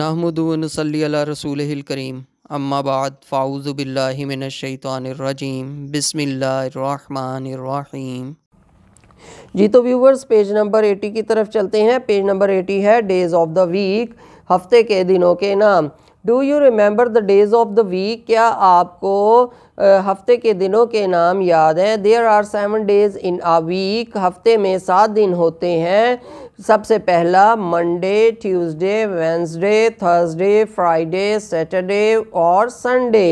नाहमदनसली रसूल करीम अम्माबाद फ़ाउज़बिल्लिमिनशैतरजीम बसमीम जी तो व्यूवर्स पेज नंबर 80 की तरफ चलते हैं पेज नंबर 80 है डेज़ ऑफ द वीक हफ्ते के दिनों के नाम do you remember the days of the week क्या आपको हफ्ते के दिनों के नाम याद हैं there are seven days in a week हफ्ते में सात दिन होते हैं सबसे पहला Monday Tuesday Wednesday Thursday Friday Saturday और संडे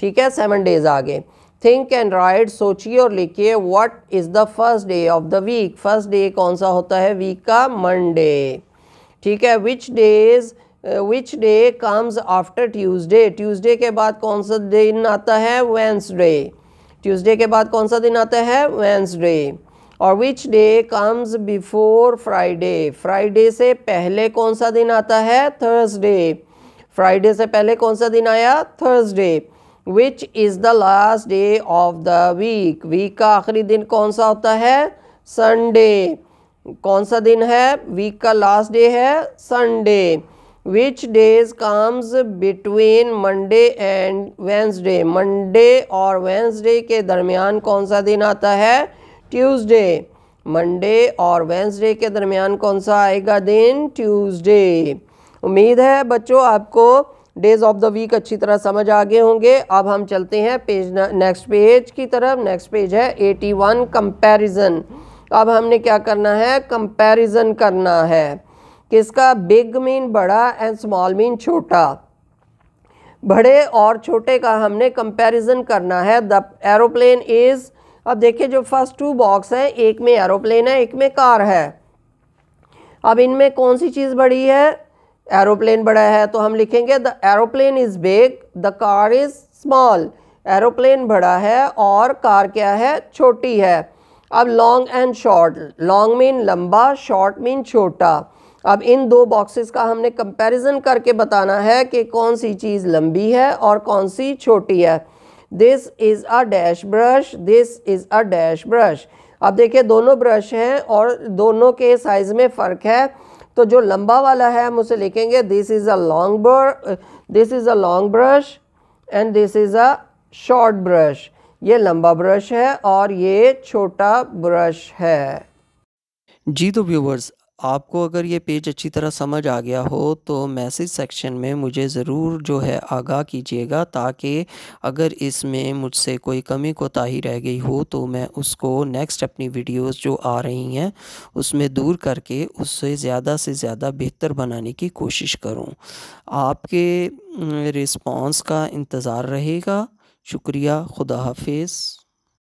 ठीक है सेवन डेज़ आगे थिंक एंड राइट सोचिए और लिखिए what is the first day of the week first day कौन सा होता है वीक का मंडे ठीक है which days which day comes after Tuesday Tuesday के बाद कौन सा दिन आता है वेंसडे ट्यूजडे के बाद कौन सा दिन आता है वेंसडे और which day comes before Friday Friday से पहले कौन सा दिन आता है थर्सडे फ्राइडे से पहले कौन सा दिन आया Thursday which is the last day of the week week का आखिरी दिन कौन सा होता है संडे कौन सा दिन है वीक का लास्ट डे है Sunday which days comes between Monday and Wednesday Monday और वेंसडे के दरमियान कौन सा दिन आता है ट्यूजडे मंडे और वेंसडे के दरमियान कौन सा आएगा दिन ट्यूजडे उम्मीद है बच्चों आपको डेज़ ऑफ द वीक अच्छी तरह समझ आ गए होंगे अब हम चलते हैं पेज नेक्स्ट पेज की तरफ नेक्स्ट पेज है एटी वन कंपैरिजन अब हमने क्या करना है कंपेरिजन करना है किसका बिग मीन बड़ा एंड स्मॉल मीन छोटा बड़े और छोटे का हमने कंपैरिजन करना है द एरोप्लेन इज़ अब देखिए जो फर्स्ट टू बॉक्स हैं एक में एरोप्लेन है एक में कार है अब इनमें कौन सी चीज़ बड़ी है एरोप्लेन बड़ा है तो हम लिखेंगे the aeroplane is big the car is small aeroplane बड़ा है और कार क्या है छोटी है अब long and short long mean लंबा शॉर्ट मीन छोटा अब इन दो बॉक्सेस का हमने कंपैरिजन करके बताना है कि कौन सी चीज़ लंबी है और कौन सी छोटी है this is a dash brush this is a dash brush अब देखिए दोनों ब्रश हैं और दोनों के साइज़ में फ़र्क है तो जो लंबा वाला है हम उसे लिखेंगे this is a long this is a long brush and this is a short brush ये लंबा ब्रश है और ये छोटा ब्रश है जी तो व्यूवर्स आपको अगर ये पेज अच्छी तरह समझ आ गया हो तो मैसेज सेक्शन में मुझे ज़रूर जो है आगाह कीजिएगा ताकि अगर इसमें मुझसे कोई कमी कोताही रह गई हो तो मैं उसको नेक्स्ट अपनी वीडियोस जो आ रही हैं उसमें दूर करके उससे ज़्यादा से ज़्यादा बेहतर बनाने की कोशिश करूँ आपके रिस्पॉन्स का इंतज़ार रहेगा शुक्रिया खुदा हाफिज़